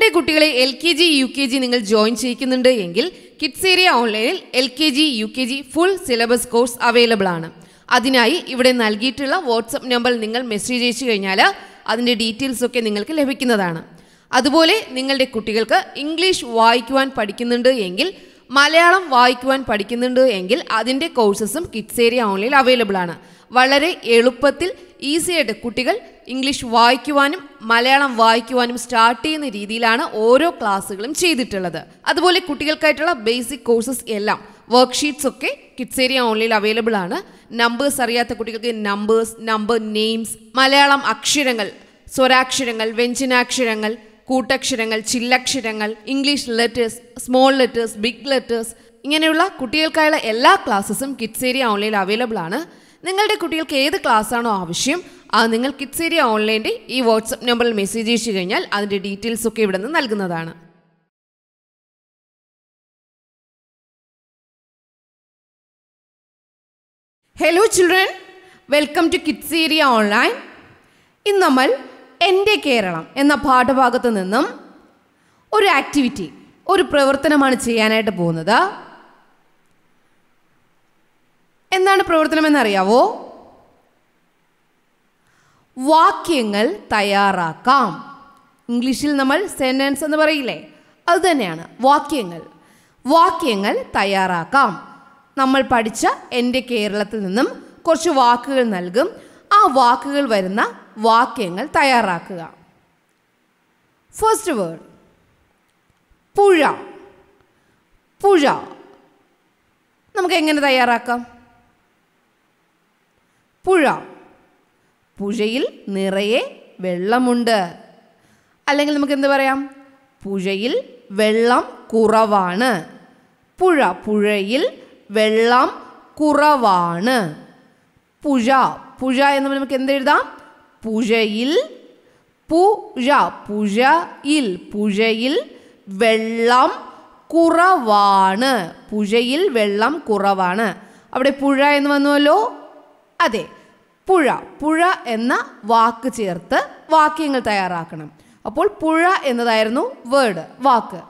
നിങ്ങളുടെ കുട്ടികളെ L K G U K G നിങ്ങൾ ജോയിൻ ചെയ്യിക്കുന്നുണ്ട് എങ്കിൽ കിഡ്സ് ഏരിയ ഓൺലൈനിൽ L K G U K G full syllabus course available ആണ് അതിനായി ഇവിടെ നൽകിയിട്ടുള്ള വാട്സപ്പ് നമ്പർ നിങ്ങൾ മെസ്സേജ് അയച്ചു കഴിഞ്ഞാൽ അതിൻ്റെ ഡീറ്റെയിൽസ് ഒക്കെ നിങ്ങൾക്ക് ലഭിക്കുന്നതാണ് അതുപോലെ നിങ്ങളുടെ കുട്ടികൾക്ക് ഇംഗ്ലീഷ് വായിക്കുവാൻ പഠിക്കുന്നുണ്ട് എങ്കിൽ മലയാളം വായിക്കുവാൻ പഠിക്കുന്നുണ്ട് എങ്കിൽ അതിൻ്റെ കോഴ്സസും കിഡ്സ് ഏരിയ ഓൺലൈനിൽ അവൈലബിൾ ആണ് വളരെ എളുപ്പത്തിൽ ഈസിയായിട്ട് കുട്ടികൾ ഇംഗ്ലീഷ് വായിക്കുവാനും മലയാളം വായിക്കുവാനും സ്റ്റാർട്ട് ചെയ്യുന്ന രീതിയിലാണ് ഓരോ ക്ലാസ്സുകളും ചെയ്തിട്ടുള്ളത് അതുപോലെ കുട്ടികൾക്കായിട്ടുള്ള ബേസിക് കോഴ്സസ് എല്ലാം വർക്ക്ഷീറ്റ്സ് ഒക്കെ കിഡ്സേരിയ ഓൺലൈനിൽ അവൈലബിൾ ആണ് നമ്പേഴ്സ് അറിയാത്ത കുട്ടികൾക്ക് നമ്പേഴ്സ് നമ്പർ നെയിംസ് മലയാളം അക്ഷരങ്ങൾ സ്വരാക്ഷരങ്ങൾ വ്യഞ്ജനാക്ഷരങ്ങൾ കൂട്ടക്ഷരങ്ങൾ ചില്ലക്ഷരങ്ങൾ English letters small letters big letters ഇങ്ങനെയുള്ള കുട്ടികൾക്കായുള്ള എല്ലാ ക്ലാസ്സസും കിഡ്സേരിയ ഓൺലൈനിൽ അവൈലബിൾ ആണ് നിങ്ങളുടെ കുട്ടികൾക്ക് ഏത് ക്ലാസ്സാണോ ആവശ്യം അത് നിങ്ങൾ കിഡ്സ് ഏരിയ ഓൺലൈൻ്റെ ഈ വാട്സപ്പ് നമ്പറിൽ മെസ്സേജ് അയച്ചു കഴിഞ്ഞാൽ അതിൻ്റെ ഡീറ്റെയിൽസ് ഒക്കെ ഇവിടെ നിന്ന് നൽകുന്നതാണ് hello children welcome to kids area online ഇന്ന് നമ്മൾ എൻ്റെ കേരളം എന്ന പാഠഭാഗത്ത് നിന്നും ഒരു ആക്ടിവിറ്റി ഒരു പ്രവർത്തനമാണ് ചെയ്യാനായിട്ട് പോകുന്നത് എന്താണ് പ്രവർത്തനമെന്നറിയാവോ വാക്യങ്ങൾ തയ്യാറാക്കാം ഇംഗ്ലീഷിൽ നമ്മൾ സെൻറ്റൻസ് എന്ന് പറയില്ലേ അത് തന്നെയാണ് വാക്യങ്ങൾ വാക്യങ്ങൾ തയ്യാറാക്കാം നമ്മൾ പഠിച്ച എൻ്റെ കേരളത്തിൽ നിന്നും കുറച്ച് വാക്കുകൾ നൽകും ആ വാക്കുകൾ വരുന്ന വാക്യങ്ങൾ തയ്യാറാക്കുക ഫസ്റ്റ് വേർഡ് പുഴ പുഴ നമുക്ക് എങ്ങനെ തയ്യാറാക്കാം പുഴ പുഴയിൽ നിറയെ വെള്ളമുണ്ട് അല്ലെങ്കിൽ നമുക്ക് എന്ത് പറയാം പുഴയിൽ വെള്ളം കുറവാണ് പുഴ പുഴയിൽ വെള്ളം കുറവാണ് പുഴ പുഴ എന്ന് നമുക്ക് എഴുതാം പുഴയിൽ പുഴ പുഴയിൽ പുഴയിൽ വെള്ളം കുറവാണ് പുഴയിൽ വെള്ളം കുറവാണ് അവിടെ പുഴ എന്ന് വന്നുവല്ലോ അതെ പുഴ പുഴ എന്ന വാക്ക് ചേർത്ത് വാക്യങ്ങൾ തയ്യാറാക്കണം അപ്പോൾ പുഴ എന്നതായിരുന്നു വേർഡ് വാക്ക്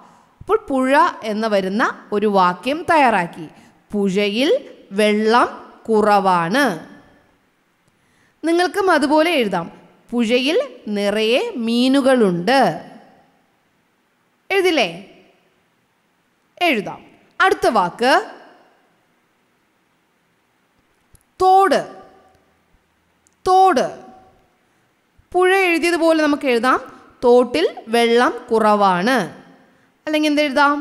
അപ്പോൾ പുഴ എന്ന് വരുന്ന ഒരു വാക്യം തയ്യാറാക്കി പുഴയിൽ വെള്ളം കുറവാണ് നിങ്ങൾക്കും അതുപോലെ എഴുതാം പുഴയിൽ നിറയെ മീനുകളുണ്ട് എഴുതില്ലേ എഴുതാം അടുത്ത വാക്ക് തോട് തോട് പുഴ എഴുതിയതുപോലെ നമുക്ക് എഴുതാം തോട്ടിൽ വെള്ളം കുറവാണ് അല്ലെങ്കിൽ എന്തെഴുതാം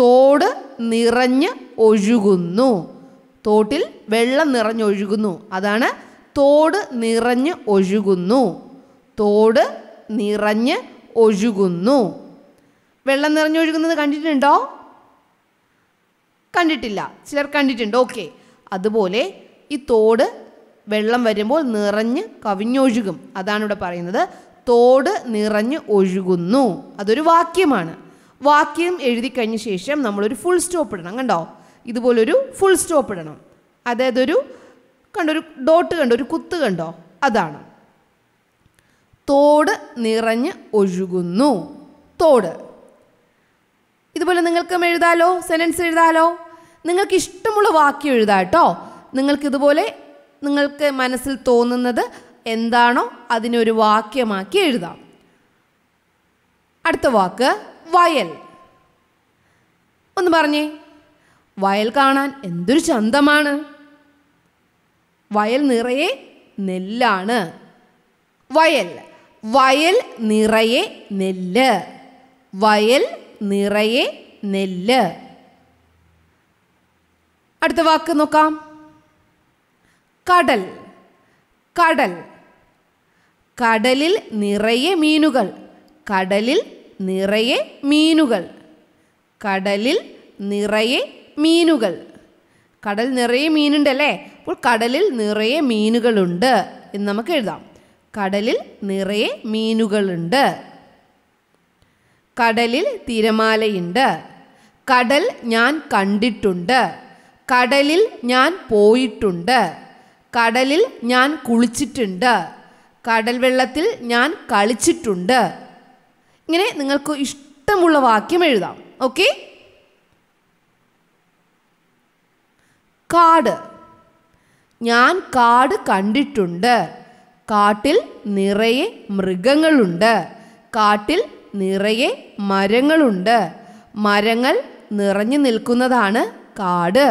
തോട് നിറഞ്ഞ് ഒഴുകുന്നു തോട്ടിൽ വെള്ളം നിറഞ്ഞൊഴുകുന്നു അതാണ് തോട് നിറഞ്ഞ് ഒഴുകുന്നു തോട് നിറഞ്ഞ് ഒഴുകുന്നു വെള്ളം നിറഞ്ഞൊഴുകുന്നത് കണ്ടിട്ടുണ്ടോ കണ്ടിട്ടില്ല ചിലർ കണ്ടിട്ടുണ്ട് ഓക്കെ അതുപോലെ ഈ തോട് വെള്ളം വരുമ്പോൾ നിറഞ്ഞ് കവിഞ്ഞൊഴുകും അതാണ് ഇവിടെ പറയുന്നത് തോട് നിറഞ്ഞ് ഒഴുകുന്നു അതൊരു വാക്യമാണ് വാക്യം എഴുതി കഴിഞ്ഞ ശേഷം നമ്മളൊരു ഫുൾ സ്റ്റോപ്പ് ഇടണം കണ്ടോ ഇതുപോലൊരു ഫുൾ സ്റ്റോപ്പ് ഇടണം അതായത് ഒരു കണ്ടോ ഒരു ഡോട്ട് കണ്ടോ ഒരു കുത്ത് കണ്ടോ അതാണ് തോട് നിറഞ്ഞ് ഒഴുകുന്നു തോട് ഇതുപോലെ നിങ്ങൾക്കും എഴുതാലോ സെൻറ്റൻസ് എഴുതാലോ നിങ്ങൾക്ക് ഇഷ്ടമുള്ള വാക്യം എഴുതാം കേട്ടോ നിങ്ങൾക്കിതുപോലെ നിങ്ങൾക്ക് മനസ്സിൽ തോന്നുന്നത് എന്താണോ അതിനൊരു വാക്യമാക്കി എഴുതാം അടുത്ത വാക്ക് വയൽ ഒന്ന് പറഞ്ഞേ വയൽ കാണാൻ എന്തൊരു ചന്തമാണ് വയൽ നിറയെ നെല്ലാണ് വയൽ വയൽ നിറയെ നെല്ല് വയൽ നിറയെ നെല്ല് അടുത്ത വാക്ക് നോക്കാം കടൽ കടൽ കടലിൽ നിറയെ മീനുകൾ കടലിൽ നിറയെ മീനുകൾ കടലിൽ നിറയെ മീനുകൾ കടൽ നിറയെ മീനുണ്ട് അല്ലേ അപ്പോൾ കടലിൽ നിറയെ മീനുകളുണ്ട് എന്ന് നമുക്ക് എഴുതാം കടലിൽ നിറയെ മീനുകളുണ്ട് കടലിൽ തിരമാലയുണ്ട് കടൽ ഞാൻ കണ്ടിട്ടുണ്ട് കടലിൽ ഞാൻ പോയിട്ടുണ്ട് കടലിൽ ഞാൻ കുളിച്ചിട്ടുണ്ട് കടൽ വെള്ളത്തിൽ ഞാൻ കളിച്ചിട്ടുണ്ട് ഇങ്ങനെ നിങ്ങൾക്ക് ഇഷ്ടമുള്ള വാക്യം എഴുതാം ഓക്കെ കാട് ഞാൻ കാട് കണ്ടിട്ടുണ്ട് കാട്ടിൽ നിറയെ മൃഗങ്ങളുണ്ട് കാട്ടിൽ നിറയെ മരങ്ങളുണ്ട് മരങ്ങൾ നിറഞ്ഞു നിൽക്കുന്നതാണ് കാട്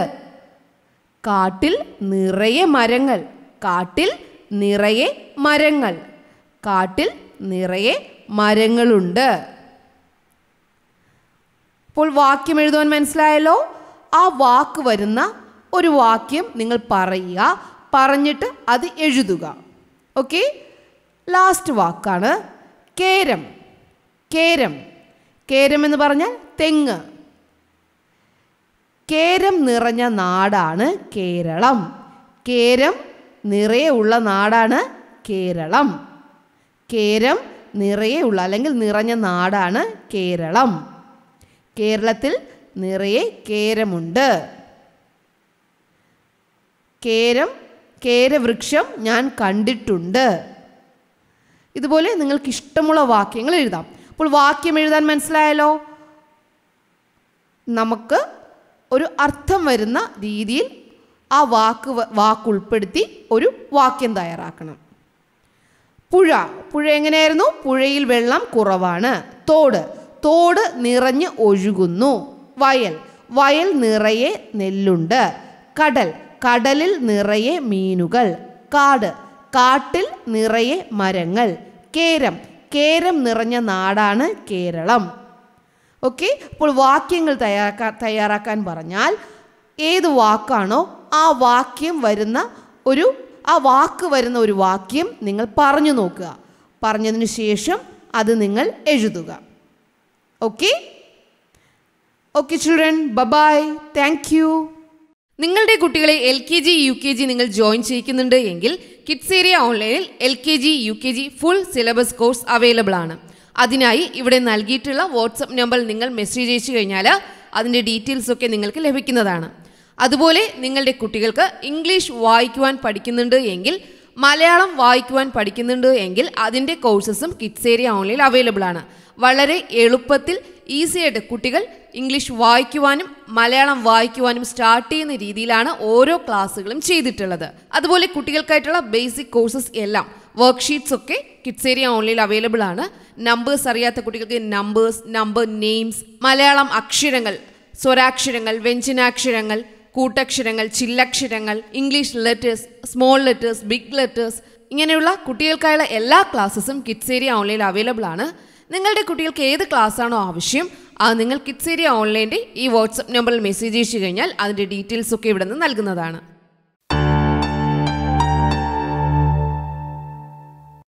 കാട്ടിൽ നിറയെ മരങ്ങൾ കാട്ടിൽ നിറയെ മരങ്ങൾ കാട്ടിൽ നിറയെ മരങ്ങളുണ്ട് ഇപ്പോൾ വാക്യം എഴുതുവാൻ മനസ്സിലായല്ലോ ആ വാക്ക് വരുന്ന ഒരു വാക്യം നിങ്ങൾ പറയുക പറഞ്ഞിട്ട് അത് എഴുതുക ഓക്കെ ലാസ്റ്റ് വാക്കാണ് കേരം കേരം കേരം എന്ന് പറഞ്ഞാൽ തെങ്ങ് കേരം നിറഞ്ഞ നാടാണ് കേരളം കേരം നിറയെ ഉള്ള നാടാണ് കേരളം കേരം നിറയെ ഉള്ള അല്ലെങ്കിൽ നിറഞ്ഞ നാടാണ് കേരളം കേരളത്തിൽ നിറയെ കേരമുണ്ട് കേരം കേരവൃക്ഷം ഞാൻ കണ്ടിട്ടുണ്ട് ഇതുപോലെ നിങ്ങൾക്ക് ഇഷ്ടമുള്ള വാക്യങ്ങൾ എഴുതാം അപ്പോൾ വാക്യം എഴുതാൻ മനസ്സിലായല്ലോ നമുക്ക് ഒരു അർത്ഥം വരുന്ന രീതിയിൽ ആ വാക്ക് വാക്ക് ഉൾപ്പെടുത്തി ഒരു വാക്യം തയ്യാറാക്കണം പുഴ പുഴ എങ്ങനെയായിരുന്നു പുഴയിൽ വെള്ളം കുറവാണ് തോട് തോട് നിറഞ്ഞ് ഒഴുകുന്നു വയൽ വയൽ നിറയെ നെല്ലുണ്ട് കടൽ കടലിൽ നിറയെ മീനുകൾ കാട് കാട്ടിൽ നിറയെ മരങ്ങൾ കേരം കേരം നിറഞ്ഞ നാടാണ് കേരളം ഓക്കെ അപ്പോൾ വാക്യങ്ങൾ തയ്യാറാക്കാൻ തയ്യാറാക്കാൻ പറഞ്ഞാൽ ഏത് വാക്കാണോ ആ വാക്യം വരുന്ന ഒരു ആ വാക്ക് വരുന്ന ഒരു വാക്യം നിങ്ങൾ പറഞ്ഞു നോക്കുക പറഞ്ഞതിന് ശേഷം അത് നിങ്ങൾ എഴുതുക okay okay children bye bye thank you നിങ്ങളുടെ കുട്ടികളെ L K G U K G നിങ്ങൾ ജോയിൻ ചെയ്യിക്കുന്നുണ്ട് എങ്കിൽ കിഡ്സ് ഏരിയ ഓൺലൈനിൽ L K G U K G full syllabus course available ആണ് അതിനായി ഇവിടെ നൽകിയിട്ടുള്ള വാട്സപ്പ് നമ്പർ നിങ്ങൾ മെസ്സേജ് അയച്ചു കഴിഞ്ഞാൽ അതിൻ്റെ ഡീറ്റെയിൽസൊക്കെ നിങ്ങൾക്ക് ലഭിക്കുന്നതാണ് അതുപോലെ നിങ്ങളുടെ കുട്ടികൾക്ക് ഇംഗ്ലീഷ് വായിക്കുവാൻ പഠിക്കുന്നുണ്ട് എങ്കിൽ മലയാളം വായിക്കുവാൻ പഠിക്കുന്നുണ്ട് എങ്കിൽ അതിൻ്റെ കോഴ്സസും കിഡ്സ് ഏരിയ ഓൺലൈനിൽ അവൈലബിൾ ആണ് വളരെ എളുപ്പത്തിൽ ഈസിയായിട്ട് കുട്ടികൾ ഇംഗ്ലീഷ് വായിക്കുവാനും മലയാളം വായിക്കുവാനും സ്റ്റാർട്ട് ചെയ്യുന്ന രീതിയിലാണ് ഓരോ ക്ലാസ്സുകളും ചെയ്തിട്ടുള്ളത് അതുപോലെ കുട്ടികൾക്കായിട്ടുള്ള ബേസിക് കോഴ്സസ് എല്ലാം വർക്ക്ഷീറ്റ്സ് ഒക്കെ കിഡ്സ് ഏരിയ ഓൺലൈൻ അവൈലബിൾ ആണ് നമ്പേഴ്സ് അറിയാത്ത കുട്ടികൾക്ക് നമ്പേഴ്സ് നമ്പർ നെയിംസ് മലയാളം അക്ഷരങ്ങൾ സ്വരാക്ഷരങ്ങൾ വ്യഞ്ജനാക്ഷരങ്ങൾ കൂട്ടക്ഷരങ്ങൾ ചില്ലക്ഷരങ്ങൾ English letters small letters big letters ഇങ്ങനെയുള്ള കുട്ടികൾക്കായുള്ള എല്ലാ ക്ലാസ്സസും കിഡ്സ് ഏരിയ ഓൺലൈൻ അവൈലബിൾ ആണ് നിങ്ങളുടെ കുട്ടികൾക്ക് ഏത് ക്ലാസ്സാണോ ആവശ്യം അത് നിങ്ങൾ കിഡ്സ് ഏരിയ ഓൺലൈൻ്റെ ഈ വാട്സപ്പ് നമ്പറിൽ മെസ്സേജ് അയച്ചു കഴിഞ്ഞാൽ അതിൻ്റെ ഡീറ്റെയിൽസൊക്കെ ഇവിടെ നിന്ന് നൽകുന്നതാണ്